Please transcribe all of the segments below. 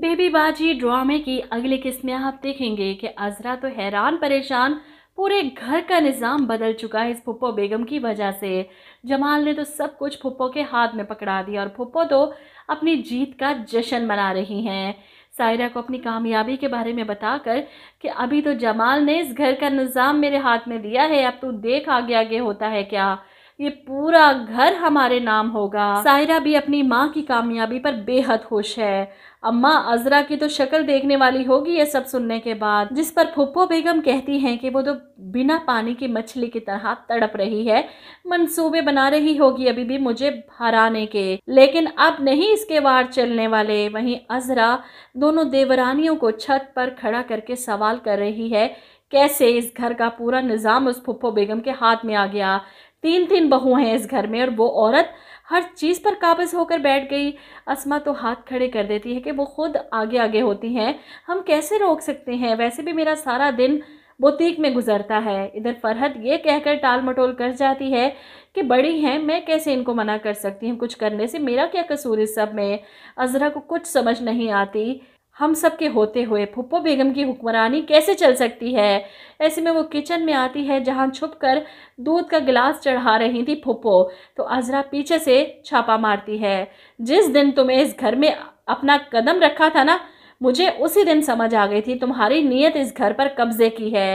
baby बाजी ड्रामे की अगली किस्त में आप देखेंगे कि अजरा तो हैरान परेशान पूरे घर का निज़ाम बदल चुका है इस फुप्पो बेगम की वजह से जमाल ने तो सब कुछ फुप्पो के हाथ में पकड़ा दिया और फुप्पो तो अपनी जीत का जश्न मना रही हैं सायरा को अपनी कामयाबी के बारे में बताकर कि अभी तो जमाल ने इस घर का निज़ाम मेरे हाथ में दिया है अब तू तो देख आगे आगे होता है क्या ये पूरा घर हमारे नाम होगा सायरा भी अपनी माँ की कामयाबी पर बेहद खुश है अम्मा अजरा की तो शक्ल देखने वाली होगी ये सब सुनने के बाद जिस पर फुप्पो बेगम कहती हैं कि वो तो बिना पानी की मछली की तरह तड़प रही है मंसूबे बना रही होगी अभी भी मुझे हराने के लेकिन अब नहीं इसके वार चलने वाले वहीं अजरा दोनों देवरानियों को छत पर खड़ा करके सवाल कर रही है कैसे इस घर का पूरा निज़ाम उस फुप्पो बेगम के हाथ में आ गया तीन तीन बहू हैं इस घर में और वो औरत हर चीज़ पर काबज़ होकर बैठ गई असमा तो हाथ खड़े कर देती है कि वो खुद आगे आगे होती हैं हम कैसे रोक सकते हैं वैसे भी मेरा सारा दिन बुटीक में गुजरता है इधर फरहत ये कहकर टाल मटोल कर जाती है कि बड़ी हैं मैं कैसे इनको मना कर सकती हूँ कुछ करने से मेरा क्या कसूर इस सब में अजरा को कुछ समझ नहीं आती हम सब के होते हुए फुप्पो बेगम की हुक्मरानी कैसे चल सकती है ऐसे में वो किचन में आती है जहाँ छुप कर दूध का गिलास चढ़ा रही थी फुप्पो तो अजरा पीछे से छापा मारती है जिस दिन तुम्हें इस घर में अपना कदम रखा था ना मुझे उसी दिन समझ आ गई थी तुम्हारी नीयत इस घर पर कब्जे की है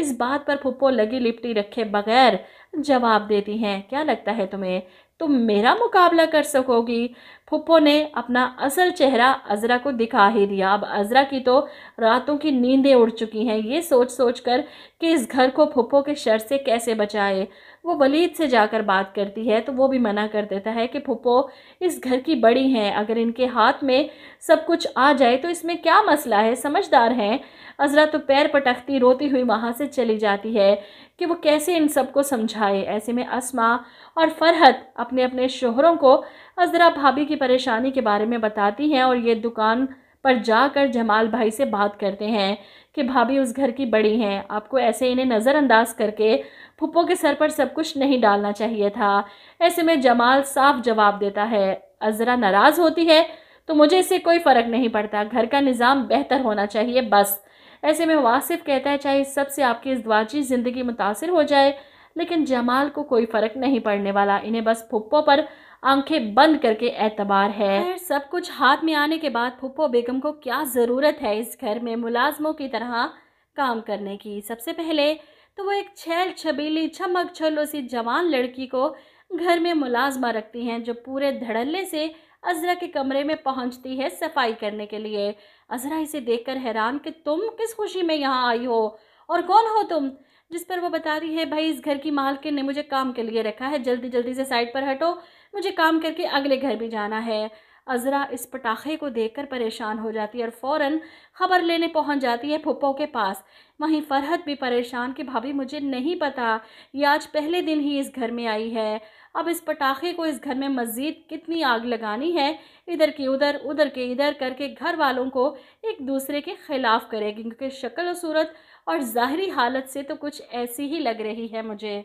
इस बात पर फुप्पो लगी लिपटी रखे बगैर जवाब देती हैं क्या लगता है तुम्हें तुम मेरा मुकाबला कर सकोगी फुप्पो ने अपना असल चेहरा अजरा को दिखा ही दिया अब अजरा की तो रातों की नींदें उड़ चुकी हैं ये सोच सोच कर कि इस घर को फुप्पो के शर से कैसे बचाए वो वलीद से जाकर बात करती है तो वो भी मना कर देता है कि फुप्पो इस घर की बड़ी हैं अगर इनके हाथ में सब कुछ आ जाए तो इसमें क्या मसला है समझदार हैं अजरा तो पैर पटकती रोती हुई वहाँ से चली जाती है कि वो कैसे इन सबको समझाए ऐसे में असमा और फरहत अपने अपने शोहरों को अजरा भाभी की परेशानी के बारे में बताती हैं और ये दुकान पर जाकर जमाल भाई से बात करते हैं कि भाभी उस घर की बड़ी हैं आपको ऐसे इन्हें नज़रअंदाज करके फुप्पो के सर पर सब कुछ नहीं डालना चाहिए था ऐसे में जमाल साफ जवाब देता है अज़रा नाराज़ होती है तो मुझे इससे कोई फ़र्क नहीं पड़ता घर का निज़ाम बेहतर होना चाहिए बस ऐसे में वासिफ कहता है चाहे सबसे आपकी इस द्वाची ज़िंदगी मुतासर हो जाए लेकिन जमाल को कोई फ़र्क नहीं पड़ने वाला इन्हें बस फुप्पो पर आंखें बंद करके एतबार है सब कुछ हाथ में आने के बाद फुप्पो बेगम को क्या ज़रूरत है इस घर में मुलाजमों की तरह काम करने की सबसे पहले तो वो एक छैल छबीली छमक छल्लो सी जवान लड़की को घर में मुलाजमा रखती हैं जो पूरे धड़ल्ले से अजरा के कमरे में पहुंचती है सफाई करने के लिए अजरा इसे देखकर हैरान कि तुम किस खुशी में यहाँ आई हो और कौन हो तुम जिस पर वो बता रही है भाई इस घर की मालकिन ने मुझे काम के लिए रखा है जल्दी जल्दी से साइड पर हटो मुझे काम करके अगले घर भी जाना है अजरा इस पटाखे को देखकर परेशान हो जाती है और फ़ौर ख़बर लेने पहुंच जाती है फुप्पो के पास वहीं फरहत भी परेशान कि भाभी मुझे नहीं पता ये आज पहले दिन ही इस घर में आई है अब इस पटाखे को इस घर में मज़ीद कितनी आग लगानी है इधर के उधर उधर के इधर करके घर वालों को एक दूसरे के ख़िलाफ़ करेगी क्योंकि शक्ल सूरत और ज़ाहरी हालत से तो कुछ ऐसी ही लग रही है मुझे